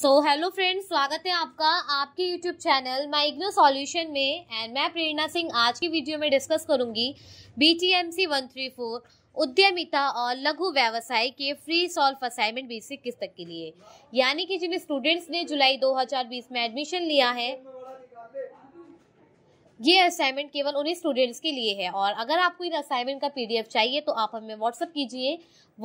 so hello friends स्वागत है आपका आपके YouTube channel my IGNOU solution में एंड मैं प्रेरणा सिंह आज की वीडियो में डिस्कस करूंगी B T M C one three four उद्यमिता और लघु व्यवसाय के फ्री सॉल्व असाइनमेंट बेसिक किस्त तक के लिए यानी कि जिन स्टूडेंट्स ने जुलाई 2020 में एडमिशन लिया है ये असाइनमेंट केवल उन्हीं स्टूडेंट्स के लिए है और अगर आपको इन असाइनमेंट का पीडीएफ चाहिए तो आप हमें व्हाट्सअप कीजिए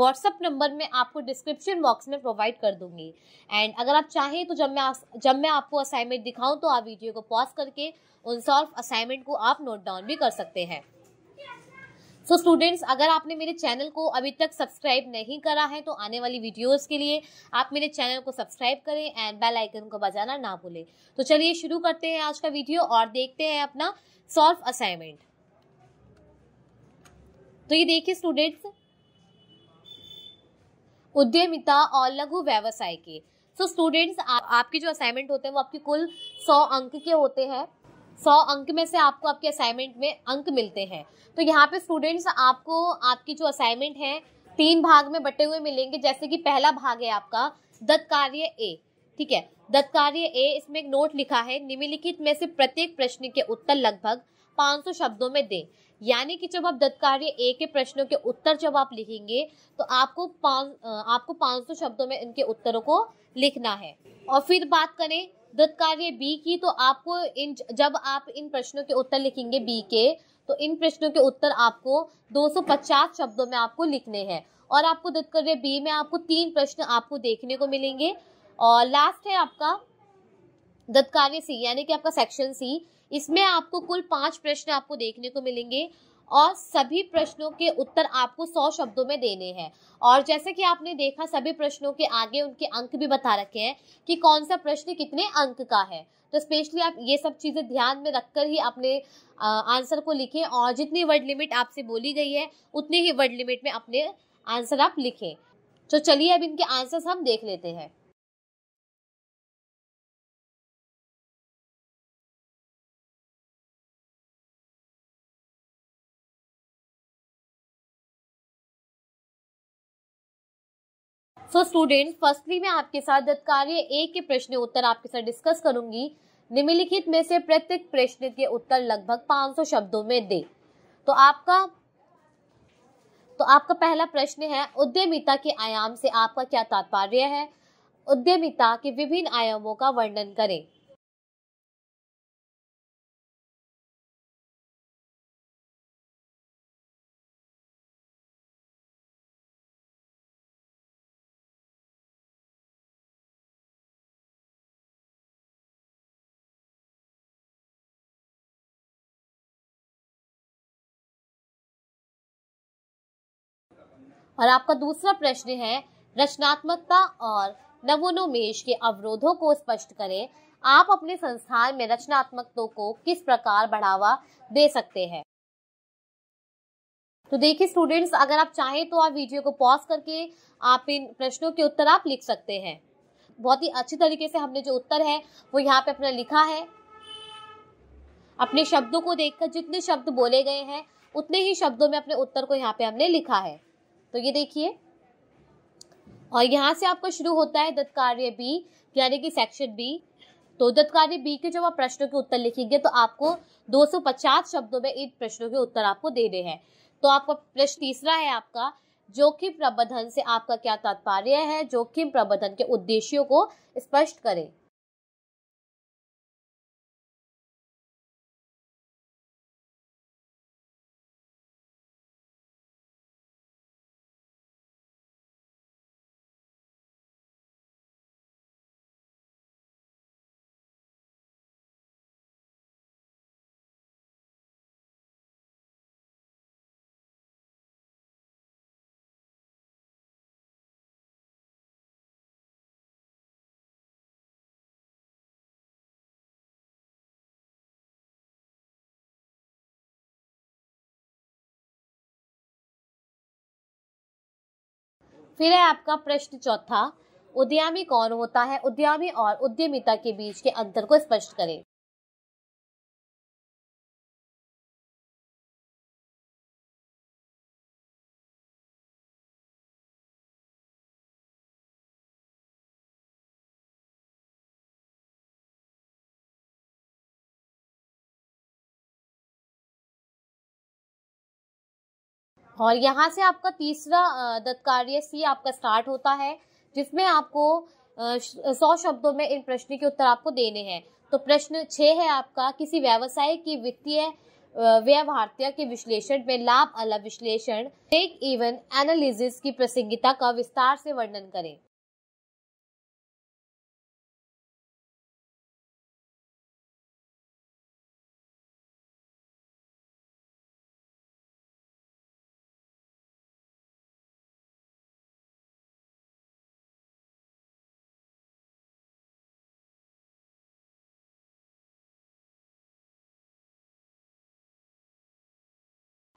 व्हाट्सअप नंबर मैं आपको डिस्क्रिप्शन बॉक्स में प्रोवाइड कर दूंगी एंड अगर आप चाहें तो जब मैं जब मैं आपको असाइनमेंट दिखाऊं तो आप वीडियो को पॉज करके उन सॉल्व असाइनमेंट को आप नोट डाउन भी कर सकते हैं सो so स्टूडेंट्स अगर आपने मेरे चैनल को अभी तक सब्सक्राइब नहीं करा है तो आने वाली वीडियोस के लिए आप मेरे चैनल को सब्सक्राइब करें एंड बेल आइकन को बजाना ना भूलें तो चलिए शुरू करते हैं आज का वीडियो और देखते हैं अपना सॉल्व असाइनमेंट तो ये देखिए स्टूडेंट्स उद्यमिता और लघु व्यवसाय के सो so स्टूडेंट्स आप, आपके जो असाइनमेंट होते हैं वो आपके कुल सौ अंक के होते हैं सौ अंक में से आपको आपके असाइनमेंट में अंक मिलते हैं तो यहाँ पे स्टूडेंट्स आपको आपकी जो असाइनमेंट है तीन भाग में बटे हुए मिलेंगे जैसे कि पहला भाग है आपका दत्त कार्य ए ठीक है दत्त कार्य ए इसमें एक नोट लिखा है निम्नलिखित में से प्रत्येक प्रश्न के उत्तर लगभग 500 शब्दों में दें यानी कि जब आप कार्य ए के प्रश्नों के उत्तर जब आप लिखेंगे तो आपको पाँच आपको 500 शब्दों में इनके उत्तरों को लिखना है और फिर बात करें दत्त कार्य बी की तो आपको इन जब आप इन प्रश्नों के उत्तर लिखेंगे बी के तो इन प्रश्नों के उत्तर आपको 250 शब्दों में आपको लिखने हैं और आपको दत्त कार्य बी में आपको तीन प्रश्न आपको देखने को मिलेंगे और लास्ट है आपका दत्त कार्य सी यानी कि आपका सेक्शन सी इसमें आपको कुल पांच प्रश्न आपको देखने को मिलेंगे और सभी प्रश्नों के उत्तर आपको सौ शब्दों में देने हैं और जैसे कि आपने देखा सभी प्रश्नों के आगे उनके अंक भी बता रखे हैं कि कौन सा प्रश्न कितने अंक का है तो स्पेशली आप ये सब चीज़ें ध्यान में रखकर ही अपने आंसर को लिखें और जितनी वर्ड लिमिट आपसे बोली गई है उतनी ही वर्ड लिमिट में अपने आंसर आप लिखें तो चलिए अब इनके आंसर्स हम देख लेते हैं सो स्टूडेंट फर्स्टली मैं आपके साथ दत्कार्य ए के प्रश्न उत्तर आपके साथ डिस्कस करूंगी निम्नलिखित में से प्रत्येक प्रश्न के उत्तर लगभग 500 शब्दों में दे तो आपका तो आपका पहला प्रश्न है उद्यमिता के आयाम से आपका क्या तात्पर्य है उद्यमिता के विभिन्न आयामों का वर्णन करें और आपका दूसरा प्रश्न है रचनात्मकता और नवोन्मेष के अवरोधों को स्पष्ट करें आप अपने संस्थान में रचनात्मकता को किस प्रकार बढ़ावा दे सकते हैं तो देखिए स्टूडेंट्स अगर आप चाहें तो आप वीडियो को पॉज करके आप इन प्रश्नों के उत्तर आप लिख सकते हैं बहुत ही अच्छी तरीके से हमने जो उत्तर है वो यहाँ पे अपना लिखा है अपने शब्दों को देखकर जितने शब्द बोले गए हैं उतने ही शब्दों में अपने उत्तर को यहाँ पे हमने लिखा है तो ये देखिए और यहाँ से आपका शुरू होता है दत्कार्य बी यानी कि सेक्शन बी तो दत्कार्य बी के जब आप प्रश्नों के उत्तर लिखेंगे तो आपको 250 शब्दों में इन प्रश्नों के उत्तर आपको देने हैं तो आपका प्रश्न तीसरा है आपका जोखिम प्रबंधन से आपका क्या तात्पर्य है जोखिम प्रबंधन के उद्देश्यों को स्पष्ट करें फिर है आपका प्रश्न चौथा उद्यमी कौन होता है उद्यमी और उद्यमिता के बीच के अंतर को स्पष्ट करें और यहाँ से आपका तीसरा दत्कार्य सी आपका स्टार्ट होता है जिसमें आपको सौ शब्दों में इन प्रश्न के उत्तर आपको देने हैं तो प्रश्न छः है आपका किसी व्यवसाय की वित्तीय व्यवहार के विश्लेषण में लाभ अला विश्लेषण ब्रेक इवन एनालिसिस की प्रसंगिता का विस्तार से वर्णन करें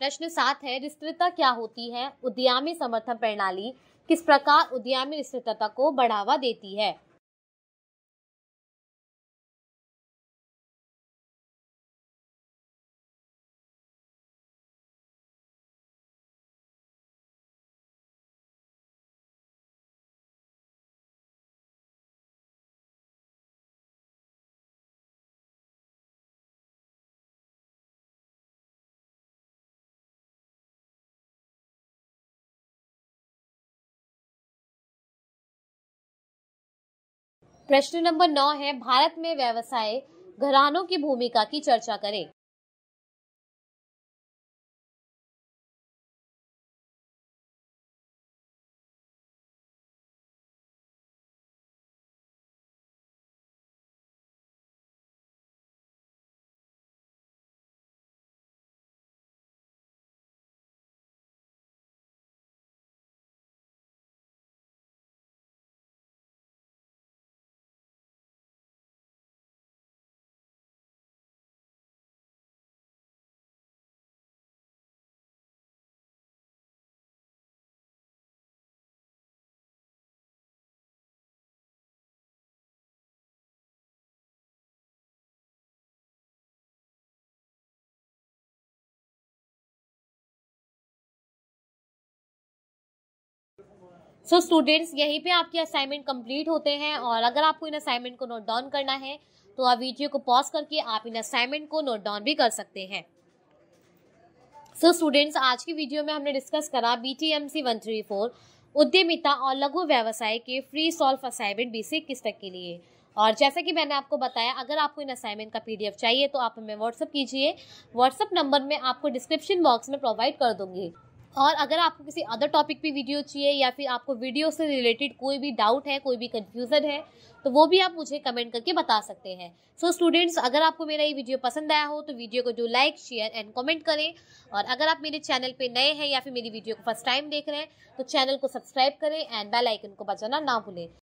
प्रश्न सात है स्थिरता क्या होती है उद्यमी समर्थन प्रणाली किस प्रकार उद्यमी विस्तृतता को बढ़ावा देती है प्रश्न नंबर नौ है भारत में व्यवसाय घरानों की भूमिका की चर्चा करें सो so, स्टूडेंट्स यहीं पे आपके असाइनमेंट कंप्लीट होते हैं और अगर आपको इन असाइनमेंट को नोट डाउन करना है तो आप वीडियो को पॉज करके आप इन असाइनमेंट को नोट डाउन भी कर सकते हैं सो so, स्टूडेंट्स आज की वीडियो में हमने डिस्कस करा B T M C one three four उद्यमिता और लघु व्यवसाय के फ्री सॉल्व असाइनमेंट बी सी किस तक के लिए और जैसा कि मैंने आपको बताया अगर आपको इन असाइनमेंट का पीडीएफ चाहिए तो आप हमें व्हाट्सअप कीजिए व्हाट्सअप नंबर में आपको डिस्क्रिप्शन बॉक्स में प्रोवाइड कर दूंगी और अगर आपको किसी अदर टॉपिक पे वीडियो चाहिए या फिर आपको वीडियो से रिलेटेड कोई भी डाउट है कोई भी कन्फ्यूज़न है तो वो भी आप मुझे कमेंट करके बता सकते हैं सो so, स्टूडेंट्स अगर आपको मेरा ये वीडियो पसंद आया हो तो वीडियो को जो लाइक शेयर एंड कमेंट करें और अगर आप मेरे चैनल पे नए हैं या फिर मेरी वीडियो को फर्स्ट टाइम देख रहे हैं तो चैनल को सब्सक्राइब करें एंड बेलाइकन को बजाना ना भूलें